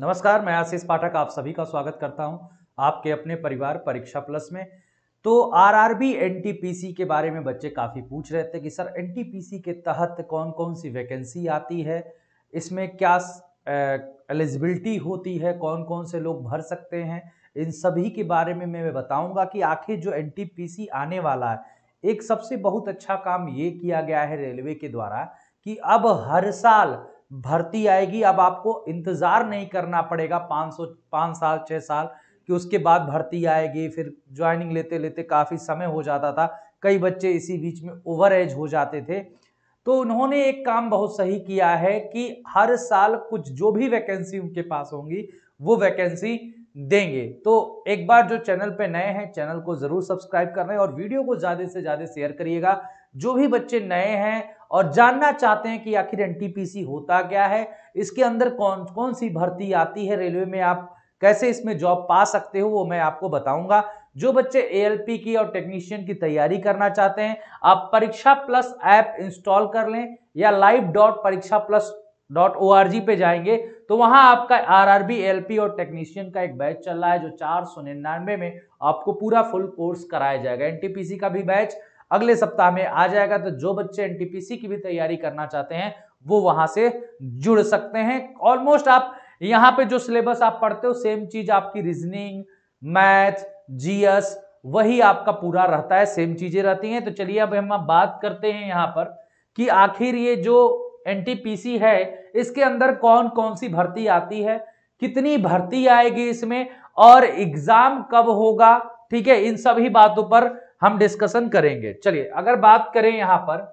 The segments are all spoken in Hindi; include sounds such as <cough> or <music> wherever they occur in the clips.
नमस्कार मैं आशीष पाठक आप सभी का स्वागत करता हूं आपके अपने परिवार परीक्षा प्लस में तो आरआरबी एनटीपीसी के बारे में बच्चे काफ़ी पूछ रहे थे कि सर एनटीपीसी के तहत कौन कौन सी वैकेंसी आती है इसमें क्या एलिजिबिलिटी होती है कौन कौन से लोग भर सकते हैं इन सभी के बारे में मैं बताऊंगा कि आखिर जो एनटीपीसी आने वाला है एक सबसे बहुत अच्छा काम ये किया गया है रेलवे के द्वारा कि अब हर साल भर्ती आएगी अब आपको इंतज़ार नहीं करना पड़ेगा पाँच सौ पाँच साल छः साल कि उसके बाद भर्ती आएगी फिर ज्वाइनिंग लेते लेते काफ़ी समय हो जाता था कई बच्चे इसी बीच में ओवर एज हो जाते थे तो उन्होंने एक काम बहुत सही किया है कि हर साल कुछ जो भी वैकेंसी उनके पास होंगी वो वैकेंसी देंगे तो एक बार जो चैनल पे नए हैं चैनल को ज़रूर सब्सक्राइब कर रहे हैं और वीडियो को ज़्यादा से ज़्यादा शेयर करिएगा जो भी बच्चे नए हैं और जानना चाहते हैं कि आखिर एनटीपीसी होता क्या है इसके अंदर कौन कौन सी भर्ती आती है रेलवे में आप कैसे इसमें जॉब पा सकते हो वो मैं आपको बताऊंगा जो बच्चे ए की और टेक्नीशियन की तैयारी करना चाहते हैं आप परीक्षा प्लस ऐप इंस्टॉल कर लें या live dot Pariksha plus dot O R G पे जाएंगे तो वहां आपका R R B L P और टेक्नीशियन का एक बैच चल रहा है जो चार सौ निन्यानवे में आपको पूरा फुल कोर्स कराया जाएगा एनटीपीसी का भी बैच अगले सप्ताह में आ जाएगा तो जो बच्चे एनटीपीसी की भी तैयारी करना चाहते हैं वो वहां से जुड़ सकते हैं ऑलमोस्ट आप यहाँ पे जो सिलेबस आप पढ़ते हो सेम चीज आपकी रीजनिंग मैथ जीएस वही आपका पूरा रहता है सेम चीजें रहती हैं तो चलिए अब हम बात करते हैं यहाँ पर कि आखिर ये जो एनटीपीसी है इसके अंदर कौन कौन सी भर्ती आती है कितनी भर्ती आएगी इसमें और एग्जाम कब होगा ठीक है इन सभी बातों पर हम डिस्कशन करेंगे चलिए अगर बात करें यहाँ पर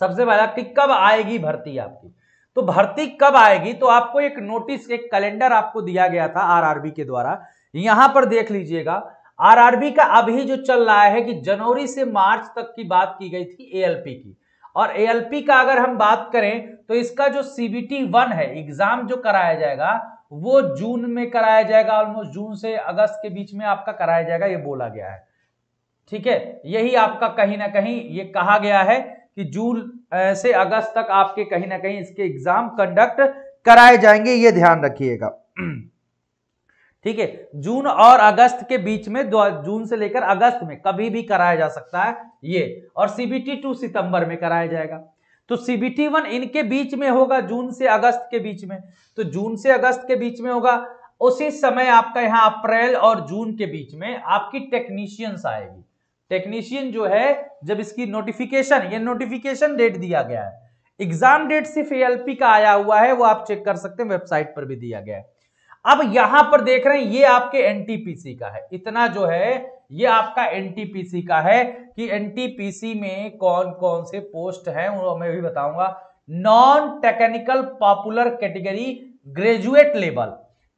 सबसे पहला कि कब आएगी भर्ती आपकी तो भर्ती कब आएगी तो आपको एक नोटिस एक कैलेंडर आपको दिया गया था आरआरबी के द्वारा यहां पर देख लीजिएगा आरआरबी का अभी जो चल रहा है कि जनवरी से मार्च तक की बात की गई थी एएलपी की और एएलपी का अगर हम बात करें तो इसका जो सीबीटी वन है एग्जाम जो कराया जाएगा वो जून में कराया जाएगा ऑलमोस्ट जून से अगस्त के बीच में आपका कराया जाएगा ये बोला गया है ठीक है यही आपका कहीं ना कहीं ये कहा गया है कि जून से अगस्त तक आपके कहीं ना कहीं इसके एग्जाम कंडक्ट कराए जाएंगे ये ध्यान रखिएगा <clears throat> ठीक है जून और अगस्त के बीच में जून से लेकर अगस्त में कभी भी कराया जा सकता है ये और सीबीटी टू सितंबर में कराया जाएगा तो सीबीटी वन इनके बीच में होगा जून से अगस्त के बीच में तो जून से अगस्त के बीच में होगा उसी समय आपका यहां अप्रैल और जून के बीच में आपकी टेक्नीशियंस आएगी टेक्नीशियन जो है जब इसकी नोटिफिकेशन ये नोटिफिकेशन डेट दिया गया है एग्जाम डेट सिर्फ ए का आया हुआ है वो आप चेक कर सकते हैं वेबसाइट पर भी दिया गया है अब यहां पर देख रहे हैं ये आपके एनटीपीसी का है इतना जो है ये आपका एनटीपीसी का है कि एनटीपीसी में कौन कौन से पोस्ट है वो मैं भी बताऊंगा non technical popular category graduate level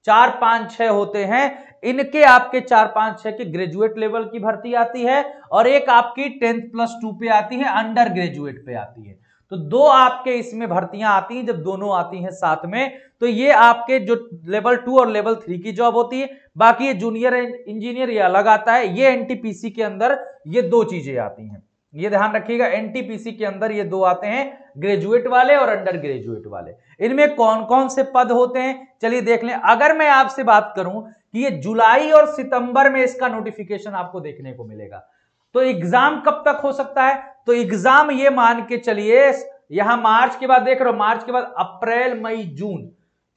चार पांच छह होते हैं इनके आपके चार पांच छह के ग्रेजुएट लेवल की भर्ती आती है और एक आपकी टेंथ प्लस टू पे आती है अंडर ग्रेजुएट पे आती है तो दो आपके इसमें भर्तियां आती हैं जब दोनों आती हैं साथ में तो ये आपके जो लेवल टू और लेवल थ्री की जॉब होती है बाकी ये जूनियर इंजीनियर ये अलग आता है ये एनटीपीसी के अंदर ये दो चीजें आती हैं ये ध्यान रखिएगा एनटीपीसी के अंदर ये दो आते हैं ग्रेजुएट वाले और अंडर ग्रेजुएट वाले इनमें कौन कौन से पद होते हैं चलिए देख लें अगर मैं आपसे बात करूं कि ये जुलाई और सितंबर में इसका नोटिफिकेशन आपको देखने को मिलेगा तो एग्जाम कब तक हो सकता है तो एग्जाम ये मान के चलिए यहां मार्च के बाद देख रहे हो मार्च के बाद अप्रैल मई जून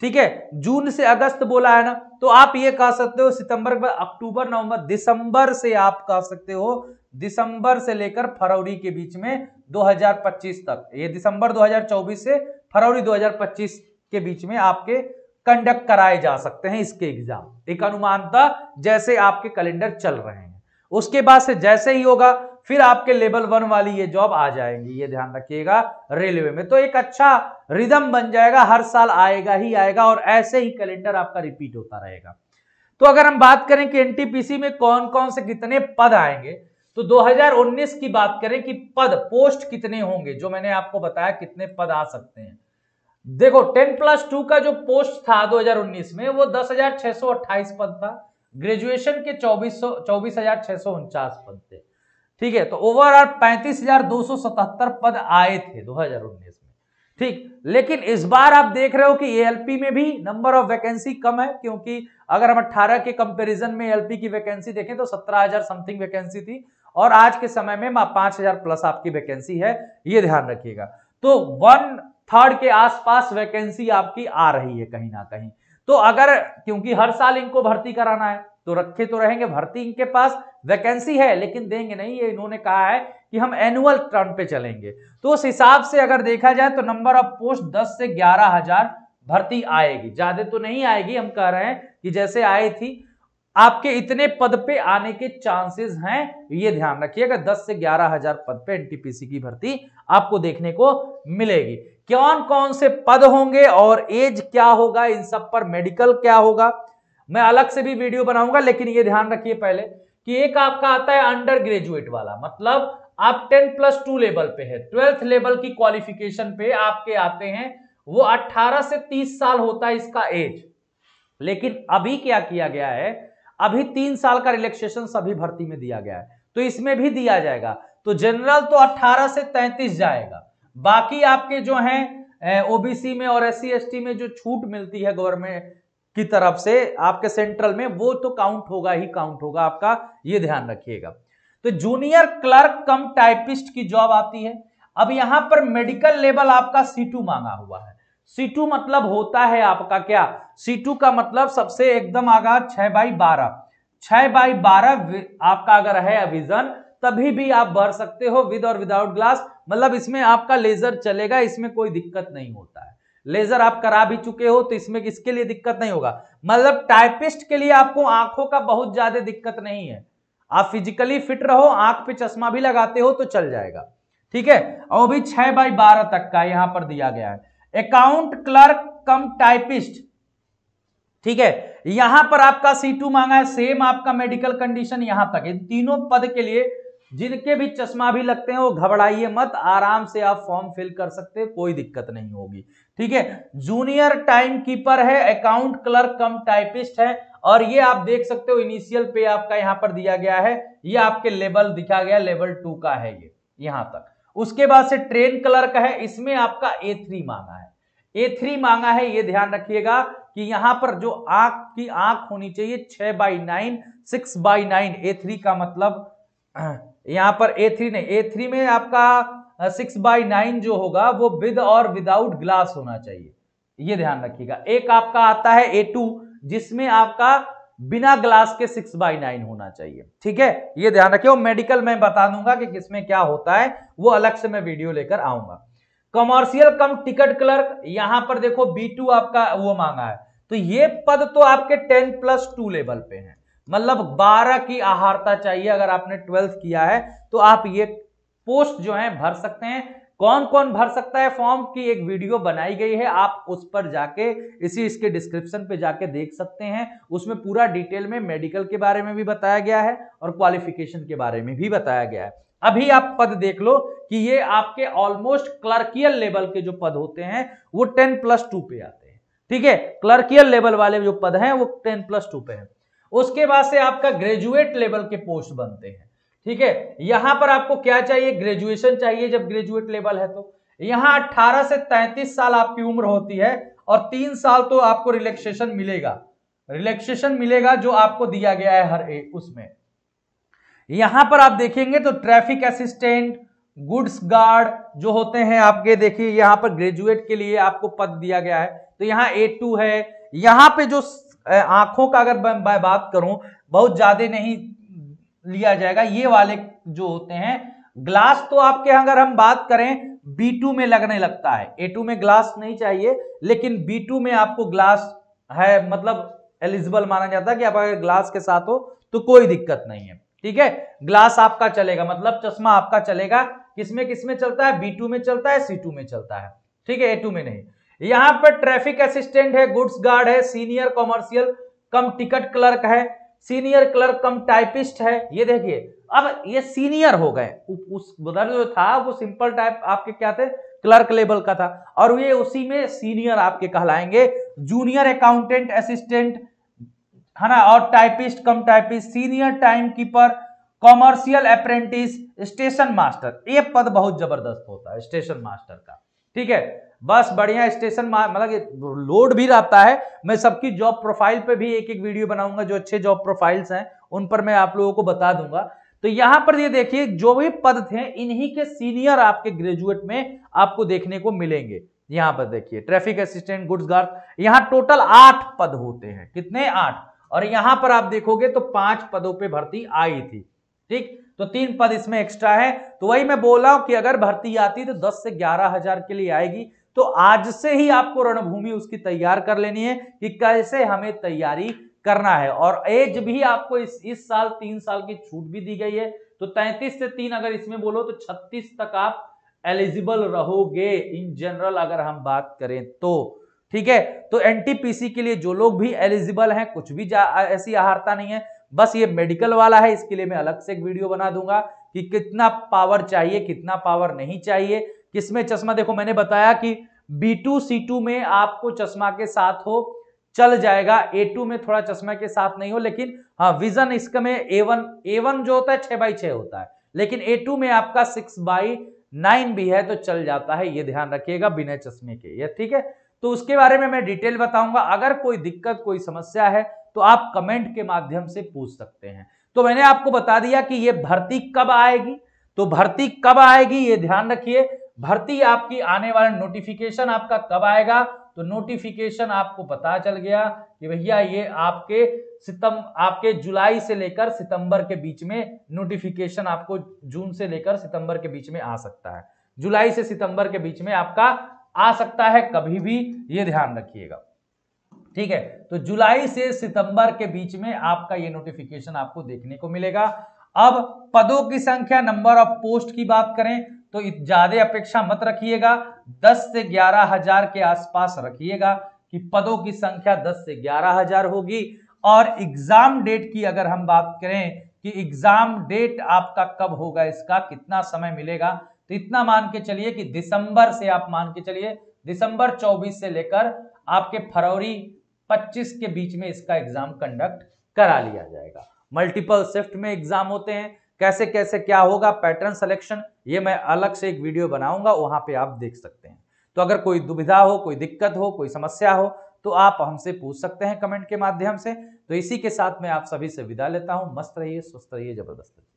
ठीक है जून से अगस्त बोला है ना तो आप ये कह सकते हो सितंबर के बाद अक्टूबर नवंबर दिसंबर से आप कह सकते हो दिसंबर से लेकर फरवरी के बीच में 2025 तक ये दिसंबर 2024 से फरवरी 2025 के बीच में आपके कंडक्ट कराए जा सकते हैं इसके एग्जाम एक अनुमानता जैसे आपके कैलेंडर चल रहे हैं उसके बाद से जैसे ही होगा फिर आपके लेवल वन वाली ये जॉब आ जाएंगी ये ध्यान रखिएगा रेलवे में तो एक अच्छा रिदम बन जाएगा हर साल आएगा ही आएगा और ऐसे ही कैलेंडर आपका रिपीट होता रहेगा तो अगर हम बात करें कि एनटीपीसी में कौन कौन से कितने पद आएंगे तो 2019 की बात करें कि पद पोस्ट कितने होंगे जो मैंने आपको बताया कितने पद आ सकते हैं देखो टेन प्लस टू का जो पोस्ट था 2019 में वो दस पद था ग्रेजुएशन के चौबीस सौ हजार छह सौ उनचास पद थे ठीक है तो ओवरऑल पैंतीस हजार दो सौ सतहत्तर पद आए थे 2019 में ठीक लेकिन इस बार आप देख रहे हो कि एएलपी में भी नंबर ऑफ वैकेंसी कम है क्योंकि अगर हम 18 के कंपैरिजन में एएलपी की वैकेंसी देखें तो 17,000 समथिंग वैकेंसी थी और आज के समय में पांच हजार प्लस आपकी वैकेंसी है ये ध्यान रखिएगा तो वन थर्ड के आसपास वैकेंसी आपकी आ रही है कहीं ना कहीं तो अगर क्योंकि हर साल इनको भर्ती कराना है तो रखे तो रहेंगे भर्ती इनके पास वैकेंसी है लेकिन देंगे नहीं ये इन्होंने कहा है कि हम एनुअल टर्न पे चलेंगे तो उस हिसाब से अगर देखा जाए तो नंबर ऑफ पोस्ट 10 से ग्यारह हजार भर्ती आएगी ज्यादा तो नहीं आएगी हम कह रहे हैं कि जैसे आई थी आपके इतने पद पे आने के चांसेस हैं ये ध्यान रखिएगा 10 से ग्यारह हजार पद पे एनटीपीसी की भर्ती आपको देखने को मिलेगी कौन कौन से पद होंगे और एज क्या होगा इन सब पर मेडिकल क्या होगा मैं अलग से भी वीडियो बनाऊंगा लेकिन ये ध्यान रखिए पहले कि एक आपका आता है अंडर ग्रेजुएट वाला मतलब आप टेन प्लस टू लेवल पे है ट्वेल्थ लेवल की क्वालिफिकेशन पे आपके आते हैं वो 18 से 30 साल होता है इसका एज लेकिन अभी क्या किया गया है अभी तीन साल का रिलैक्सेशन सभी भर्ती में दिया गया है तो इसमें भी दिया जाएगा तो जनरल तो 18 से 33 जाएगा बाकी आपके जो हैं ओबीसी में और एस सी में जो छूट मिलती है गवर्नमेंट की तरफ से आपके सेंट्रल में वो तो काउंट होगा ही काउंट होगा आपका ये ध्यान रखिएगा तो जूनियर क्लर्क कम टाइपिस्ट की जॉब आती है अब यहां पर मेडिकल लेवल आपका टू मांगा हुआ है टू मतलब होता है आपका क्या टू का मतलब सबसे एकदम आगा छह बाई बारह छह बाई बारह आपका अगर है विजन तभी भी आप भर सकते हो विद और विदाउट ग्लास मतलब इसमें आपका लेजर चलेगा इसमें कोई दिक्कत नहीं होता है लेजर आप करा भी चुके हो तो इसमें किसके लिए दिक्कत नहीं होगा मतलब टाइपिस्ट के लिए आपको आंखों का बहुत ज्यादा दिक्कत नहीं है आप फिजिकली फिट रहो आंख पे चश्मा भी लगाते हो तो चल जाएगा ठीक है और भी छह बाई बारह तक का यहां पर दिया गया है अकाउंट क्लर्क कम टाइपिस्ट ठीक है यहां पर आपका सी मांगा है सेम आपका मेडिकल कंडीशन यहां तक इन तीनों पद के लिए जिनके भी चश्मा भी लगते हैं वो घबराइए मत आराम से आप फॉर्म फिल कर सकते हैं कोई दिक्कत नहीं होगी ठीक है जूनियर टाइम कीपर है अकाउंट क्लर्क कम टाइपिस्ट है और ये आप देख सकते हो इनिशियल पे आपका यहां पर दिया गया है ये आपके लेवल दिखा गया लेवल टू का है ये यहां तक उसके बाद से ट्रेन क्लर्क है इसमें आपका ए थ्री मांगा है ए थ्री मांगा है ये ध्यान रखिएगा कि यहां पर जो आंख की आंख होनी चाहिए छ by nine six by nine A three का मतलब हाँ, यहाँ पर ए थ्री नहीं ए थ्री में आपका सिक्स बाई नाइन जो होगा वो विद और विदाउट ग्लास होना चाहिए ये ध्यान रखिएगा एक आपका आता है ए टू जिसमें आपका बिना ग्लास के सिक्स बाई नाइन होना चाहिए ठीक है ये ध्यान रखिए मेडिकल में बता दूंगा कि किसमें क्या होता है वो अलग से मैं वीडियो लेकर आऊंगा कमर्शियल कम टिकट क्लर्क यहां पर देखो बी टू आपका वो मांगा है तो ये पद तो आपके टेन प्लस टू लेवल पे हैं मतलब 12 की आहारता चाहिए अगर आपने ट्वेल्थ किया है तो आप ये पोस्ट जो है भर सकते हैं कौन कौन भर सकता है फॉर्म की एक वीडियो बनाई गई है आप उस पर जाके इसी इसके डिस्क्रिप्शन पे जाके देख सकते हैं उसमें पूरा डिटेल में मेडिकल के बारे में भी बताया गया है और क्वालिफिकेशन के बारे में भी बताया गया है अभी आप पद देख लो कि ये आपके ऑलमोस्ट क्लर्कियल लेवल के जो पद होते हैं वो टेन प्लस टू पे आते हैं ठीक है क्लर्कियल लेवल वाले जो पद हैं वो टेन प्लस टू पे हैं उसके बाद से आपका ग्रेजुएट लेवल के पोस्ट बनते हैं ठीक है यहां पर आपको क्या चाहिए ग्रेजुएशन चाहिए जब ग्रेजुएट लेवल है तो यहां 18 से 33 साल आपकी उम्र होती है और तीन साल तो आपको रिलैक्सेशन मिलेगा रिलैक्सेशन मिलेगा जो आपको दिया गया है हर एक उसमें यहां पर आप देखेंगे तो ट्रैफिक असिस्टेंट गुड्स गार्ड जो होते हैं आपके देखिए यहां पर ग्रेजुएट के लिए आपको पद दिया गया है तो यहां ए है यहां पे जो आंखों का अगर मैं बात करूं बहुत ज्यादा नहीं लिया जाएगा ये वाले जो होते हैं ग्लास तो आपके अगर हम बात करें B2 में लगने लगता है A2 में ग्लास नहीं चाहिए लेकिन B2 में आपको ग्लास है मतलब एलिजिबल माना जाता है कि आप अगर ग्लास के साथ हो तो कोई दिक्कत नहीं है ठीक है ग्लास आपका चलेगा मतलब चश्मा आपका चलेगा किसमें किसमें चलता है बी टू में चलता है सी टू में चलता है ठीक है ए टू में नहीं यहां पर ट्रैफिक असिस्टेंट है गुड्स गार्ड है senior commercial cum ticket clerk है सीनियर क्लर्क कम टाइपिस्ट है ये देखिए अब ये सीनियर हो गए उस उधर जो था वो सिंपल टाइप आपके क्या थे क्लर्क लेवल का था और ये उसी में सीनियर आपके कहलाएंगे जूनियर अकाउंटेंट असिस्टेंट है ना और typist cum typist senior time keeper commercial apprentice station master ये पद बहुत जबरदस्त होता है स्टेशन मास्टर का ठीक है बस बढ़िया स्टेशन मतलब लोड भी रहता है मैं सबकी जॉब प्रोफाइल पे भी एक एक वीडियो बनाऊंगा जो अच्छे जॉब प्रोफाइल्स हैं उन पर मैं आप लोगों को बता दूंगा तो यहां पर ये देखिए जो भी पद थे इन्हीं के सीनियर आपके ग्रेजुएट में आपको देखने को मिलेंगे यहां पर देखिए ट्रैफिक असिस्टेंट गुड्स गार्ड यहां टोटल आठ पद होते हैं कितने आठ और यहां पर आप देखोगे तो पांच पदों पर भर्ती आई थी ठीक तो तीन पद इसमें एक्स्ट्रा है तो वही मैं बोला हूं कि अगर भर्ती आती तो 10 से ग्यारह हजार के लिए आएगी तो आज से ही आपको रणभूमि उसकी तैयार कर लेनी है कि कैसे हमें तैयारी करना है और एज भी आपको इस इस साल तीन साल की छूट भी दी गई है तो 33 से तीन अगर इसमें बोलो तो 36 तक आप एलिजिबल रहोगे इन जनरल अगर हम बात करें तो ठीक है तो एनटीपीसी के लिए जो लोग भी एलिजिबल हैं कुछ भी ऐसी आहारता नहीं है बस ये मेडिकल वाला है इसके लिए मैं अलग से एक वीडियो बना दूंगा कि कितना पावर चाहिए कितना पावर नहीं चाहिए किसमें चश्मा देखो मैंने बताया कि बी टू सी टू में आपको चश्मा के साथ हो चल जाएगा ए टू में थोड़ा चश्मा के साथ नहीं हो लेकिन हाँ विजन इसमें में ए वन ए वन जो होता है छह बाई छ होता है लेकिन ए टू में आपका सिक्स बाई नाइन भी है तो चल जाता है ये ध्यान रखिएगा बिना चश्मे के ये ठीक है तो उसके बारे में मैं डिटेल बताऊंगा अगर कोई दिक्कत कोई समस्या है तो आप कमेंट के माध्यम से पूछ सकते हैं तो मैंने आपको बता दिया कि ये भर्ती कब आएगी तो भर्ती कब आएगी ये ध्यान रखिए भर्ती आपकी आने वाला नोटिफिकेशन आपका कब आएगा तो नोटिफिकेशन आपको पता चल गया कि भैया ये आपके सितम आपके जुलाई से लेकर सितंबर के बीच में नोटिफिकेशन आपको जून से लेकर सितंबर के बीच में आ सकता है जुलाई से सितंबर के बीच में आपका आ सकता है कभी भी ये ध्यान रखिएगा ठीक है तो जुलाई से सितंबर के बीच में आपका ये नोटिफिकेशन आपको देखने को मिलेगा अब पदों की संख्या नंबर ऑफ पोस्ट की बात करें तो ज़्यादा अपेक्षा मत रखिएगा दस से ग्यारह हजार के आसपास रखिएगा कि पदों की संख्या दस से ग्यारह हजार होगी और एग्जाम डेट की अगर हम बात करें कि एग्जाम डेट आपका कब होगा इसका कितना समय मिलेगा तो इतना मान के चलिए कि दिसंबर से आप मान के चलिए दिसंबर 24 से लेकर आपके फरवरी 25 के बीच में इसका एग्जाम कंडक्ट करा लिया जाएगा मल्टीपल शिफ्ट में एग्जाम होते हैं कैसे कैसे क्या होगा पैटर्न सिलेक्शन ये मैं अलग से एक वीडियो बनाऊंगा वहां पे आप देख सकते हैं तो अगर कोई दुविधा हो कोई दिक्कत हो कोई समस्या हो तो आप हमसे पूछ सकते हैं कमेंट के माध्यम से तो इसी के साथ मैं आप सभी से विदा लेता हूँ मस्त रहिए स्वस्थ रहिए जबरदस्त